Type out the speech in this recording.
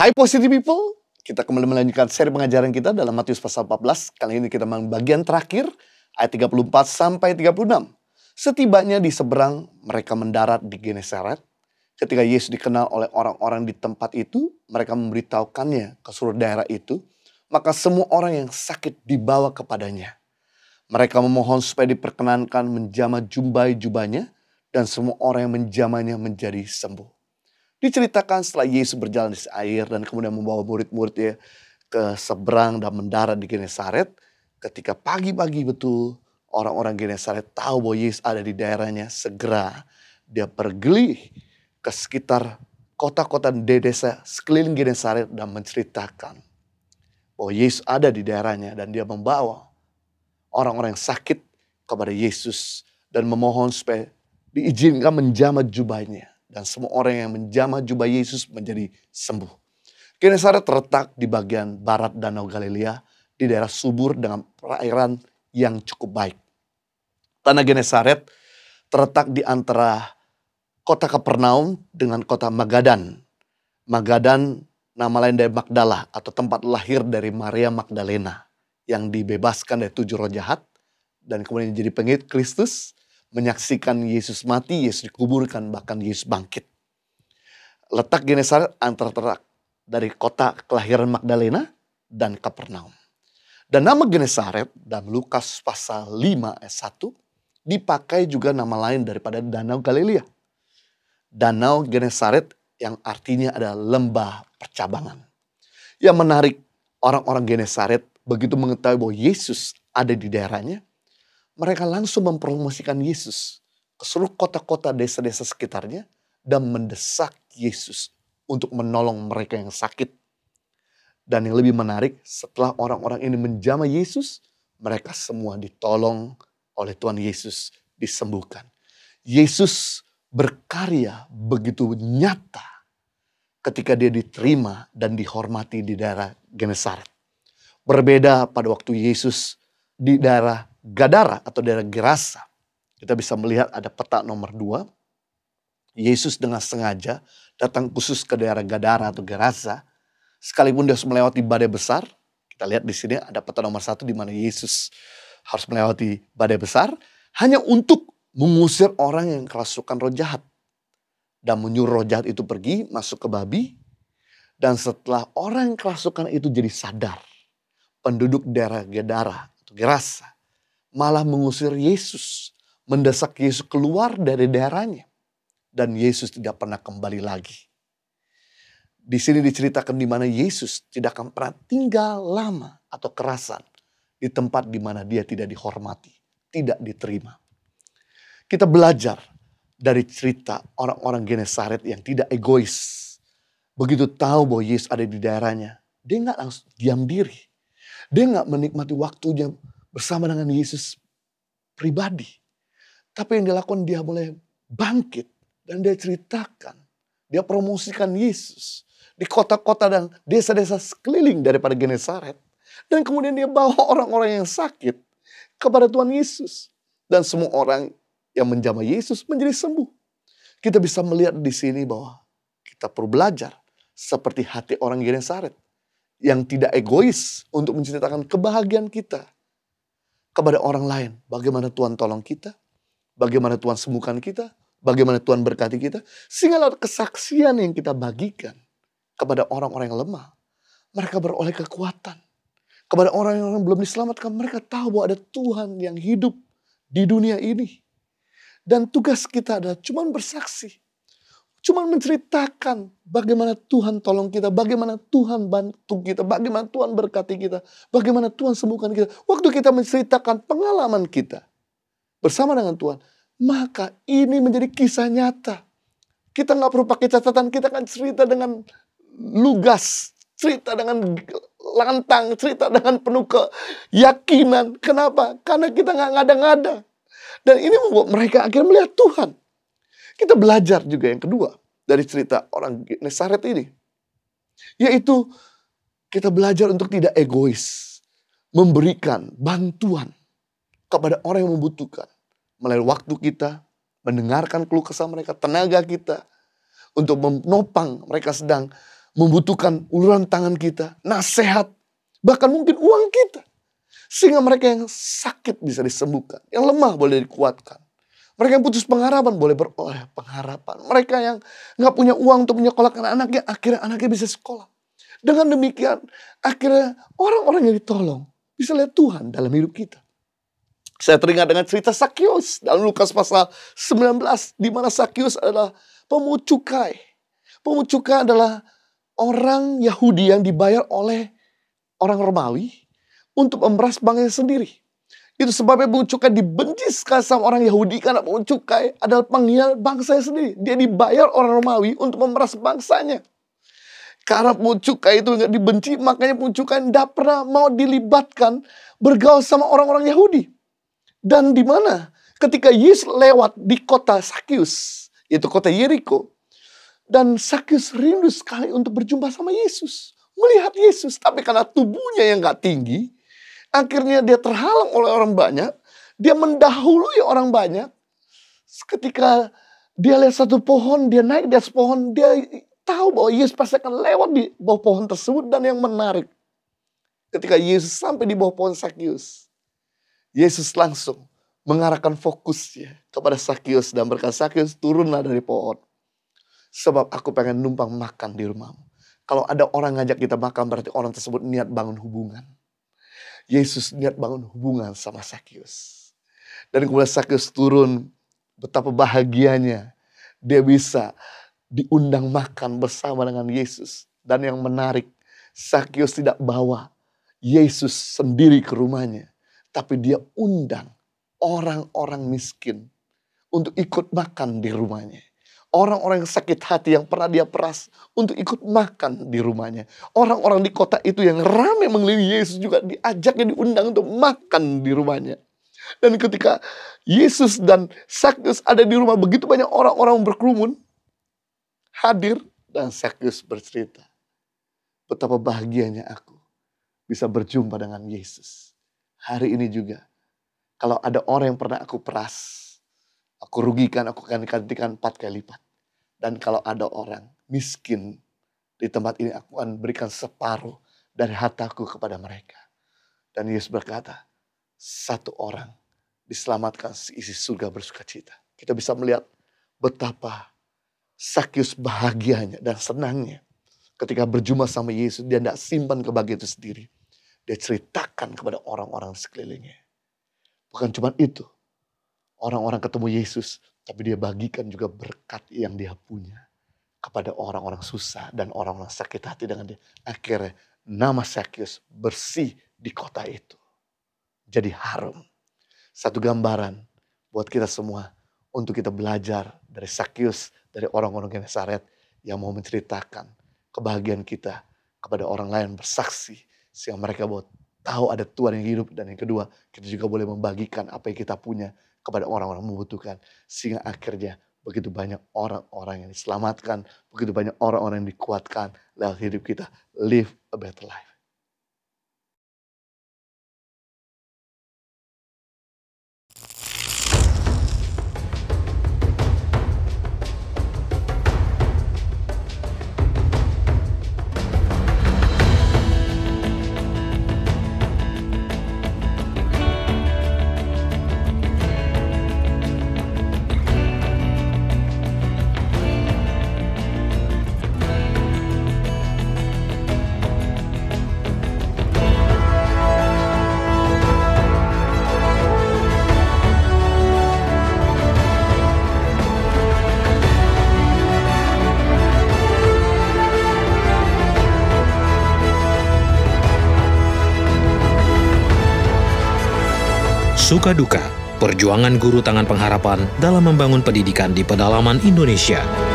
Hai Positive People, kita kembali melanjutkan seri pengajaran kita dalam Matius pasal 14. Kali ini kita memang bagian terakhir, ayat 34 sampai 36. Setibanya di seberang, mereka mendarat di Genesaret. Ketika Yesus dikenal oleh orang-orang di tempat itu, mereka memberitahukannya ke seluruh daerah itu. Maka semua orang yang sakit dibawa kepadanya. Mereka memohon supaya diperkenankan menjamah jumbai jubahnya dan semua orang yang menjamahnya menjadi sembuh. Diceritakan setelah Yesus berjalan di air dan kemudian membawa murid-muridnya ke seberang dan mendarat di Genesaret. Ketika pagi-pagi betul orang-orang Genesaret tahu bahwa Yesus ada di daerahnya, segera dia pergi ke sekitar kota-kota desa sekeliling Genesaret dan menceritakan bahwa Yesus ada di daerahnya dan dia membawa orang-orang yang sakit kepada Yesus dan memohon supaya diizinkan menjamah jubahnya dan semua orang yang menjamah jubah Yesus menjadi sembuh. Genesaret terletak di bagian barat Danau Galilea di daerah subur dengan perairan yang cukup baik. Tanah Genesaret terletak di antara kota Kapernaum dengan kota Magadan. Magadan nama lain dari Magdala atau tempat lahir dari Maria Magdalena yang dibebaskan dari tujuh roh jahat dan kemudian jadi pengikut Kristus menyaksikan Yesus mati, Yesus dikuburkan, bahkan Yesus bangkit. Letak Genesaret antara terak dari kota kelahiran Magdalena dan Kapernaum. Dan nama Genesaret dalam Lukas pasal 5 ayat 1 dipakai juga nama lain daripada Danau Galilea. Danau Genesaret yang artinya ada lembah percabangan. Yang menarik orang-orang Genesaret begitu mengetahui bahwa Yesus ada di daerahnya, mereka langsung mempromosikan Yesus ke seluruh kota-kota desa-desa sekitarnya dan mendesak Yesus untuk menolong mereka yang sakit. Dan yang lebih menarik, setelah orang-orang ini menjamah Yesus, mereka semua ditolong oleh Tuhan Yesus disembuhkan. Yesus berkarya begitu nyata ketika dia diterima dan dihormati di daerah Genesaret. Berbeda pada waktu Yesus di daerah Gadara atau daerah Gerasa, kita bisa melihat ada peta nomor dua. Yesus dengan sengaja datang khusus ke daerah Gadara atau Gerasa. Sekalipun dia harus melewati badai besar, kita lihat di sini ada peta nomor satu di mana Yesus harus melewati badai besar hanya untuk mengusir orang yang kerasukan roh jahat dan menyuruh roh jahat itu pergi masuk ke babi dan setelah orang yang kerasukan itu jadi sadar penduduk daerah Gadara atau Gerasa malah mengusir Yesus, mendesak Yesus keluar dari daerahnya, dan Yesus tidak pernah kembali lagi. Di sini diceritakan di mana Yesus tidak akan pernah tinggal lama atau kerasan di tempat di mana dia tidak dihormati, tidak diterima. Kita belajar dari cerita orang-orang Genesaret yang tidak egois. Begitu tahu bahwa Yesus ada di daerahnya, dia nggak langsung diam diri. Dia nggak menikmati waktunya bersama dengan Yesus pribadi. Tapi yang dilakukan dia mulai bangkit dan dia ceritakan, dia promosikan Yesus di kota-kota dan desa-desa sekeliling daripada Genesaret. Dan kemudian dia bawa orang-orang yang sakit kepada Tuhan Yesus. Dan semua orang yang menjamah Yesus menjadi sembuh. Kita bisa melihat di sini bahwa kita perlu belajar seperti hati orang Genesaret yang tidak egois untuk menceritakan kebahagiaan kita kepada orang lain. Bagaimana Tuhan tolong kita, bagaimana Tuhan sembuhkan kita, bagaimana Tuhan berkati kita. Sehingga lewat kesaksian yang kita bagikan kepada orang-orang yang lemah, mereka beroleh kekuatan. Kepada orang yang belum diselamatkan, mereka tahu bahwa ada Tuhan yang hidup di dunia ini. Dan tugas kita adalah cuma bersaksi Cuma menceritakan bagaimana Tuhan tolong kita, bagaimana Tuhan bantu kita, bagaimana Tuhan berkati kita, bagaimana Tuhan sembuhkan kita. Waktu kita menceritakan pengalaman kita bersama dengan Tuhan, maka ini menjadi kisah nyata. Kita nggak perlu pakai catatan, kita kan cerita dengan lugas, cerita dengan lantang, cerita dengan penuh keyakinan. Kenapa? Karena kita nggak ngada-ngada. Dan ini membuat mereka akhirnya melihat Tuhan. Kita belajar juga yang kedua dari cerita orang Nesaret ini. Yaitu kita belajar untuk tidak egois. Memberikan bantuan kepada orang yang membutuhkan. Melalui waktu kita, mendengarkan keluh kesah mereka, tenaga kita. Untuk menopang mereka sedang membutuhkan uluran tangan kita, nasihat, bahkan mungkin uang kita. Sehingga mereka yang sakit bisa disembuhkan, yang lemah boleh dikuatkan. Mereka yang putus pengharapan boleh beroleh pengharapan. Mereka yang nggak punya uang untuk menyekolahkan anaknya, akhirnya anaknya bisa sekolah. Dengan demikian, akhirnya orang-orang yang ditolong bisa lihat Tuhan dalam hidup kita. Saya teringat dengan cerita Sakyus dalam Lukas pasal 19, di mana Sakyus adalah pemungut cukai. Pemungut cukai adalah orang Yahudi yang dibayar oleh orang Romawi untuk memeras bangsa sendiri. Itu sebabnya Bung Cukai dibenci sekali sama orang Yahudi karena Bung Cukai adalah pengkhianat bangsa sendiri. Dia dibayar orang Romawi untuk memeras bangsanya. Karena Bung Cukai itu nggak dibenci, makanya Bung Cukai tidak pernah mau dilibatkan bergaul sama orang-orang Yahudi. Dan di mana? Ketika Yesus lewat di kota Sakyus, yaitu kota Yeriko, dan Sakyus rindu sekali untuk berjumpa sama Yesus. Melihat Yesus, tapi karena tubuhnya yang nggak tinggi, Akhirnya dia terhalang oleh orang banyak. Dia mendahului orang banyak. Ketika dia lihat satu pohon, dia naik di atas pohon, dia tahu bahwa Yesus pasti akan lewat di bawah pohon tersebut. Dan yang menarik, ketika Yesus sampai di bawah pohon Sakyus, Yesus langsung mengarahkan fokusnya kepada Sakyus dan berkata, Sakyus turunlah dari pohon. Sebab aku pengen numpang makan di rumahmu. Kalau ada orang ngajak kita makan berarti orang tersebut niat bangun hubungan. Yesus niat bangun hubungan sama Sakyus. Dan kemudian Sakyus turun, betapa bahagianya dia bisa diundang makan bersama dengan Yesus. Dan yang menarik, Sakyus tidak bawa Yesus sendiri ke rumahnya. Tapi dia undang orang-orang miskin untuk ikut makan di rumahnya. Orang-orang yang sakit hati yang pernah dia peras untuk ikut makan di rumahnya. Orang-orang di kota itu yang ramai mengelilingi Yesus juga diajaknya diundang untuk makan di rumahnya. Dan ketika Yesus dan Sakyus ada di rumah, begitu banyak orang-orang berkerumun hadir dan Sakyus bercerita. Betapa bahagianya aku bisa berjumpa dengan Yesus. Hari ini juga, kalau ada orang yang pernah aku peras, Aku rugikan, aku akan gantikan empat kali lipat. Dan kalau ada orang miskin di tempat ini, aku akan berikan separuh dari hartaku kepada mereka. Dan Yesus berkata, satu orang diselamatkan seisi surga bersuka cita. Kita bisa melihat betapa Sakius bahagianya dan senangnya ketika berjumpa sama Yesus. Dia tidak simpan kebahagiaan itu sendiri. Dia ceritakan kepada orang-orang sekelilingnya. Bukan cuma itu, orang-orang ketemu Yesus, tapi dia bagikan juga berkat yang dia punya kepada orang-orang susah dan orang-orang sakit hati dengan dia. Akhirnya nama Sakyus bersih di kota itu. Jadi harum. Satu gambaran buat kita semua untuk kita belajar dari Sakyus, dari orang-orang yang Genesaret yang mau menceritakan kebahagiaan kita kepada orang lain bersaksi sehingga mereka buat tahu ada Tuhan yang hidup dan yang kedua kita juga boleh membagikan apa yang kita punya kepada orang-orang membutuhkan. Sehingga akhirnya begitu banyak orang-orang yang diselamatkan, begitu banyak orang-orang yang dikuatkan lewat hidup kita. Live a better life. suka duka, perjuangan guru tangan pengharapan dalam membangun pendidikan di pedalaman Indonesia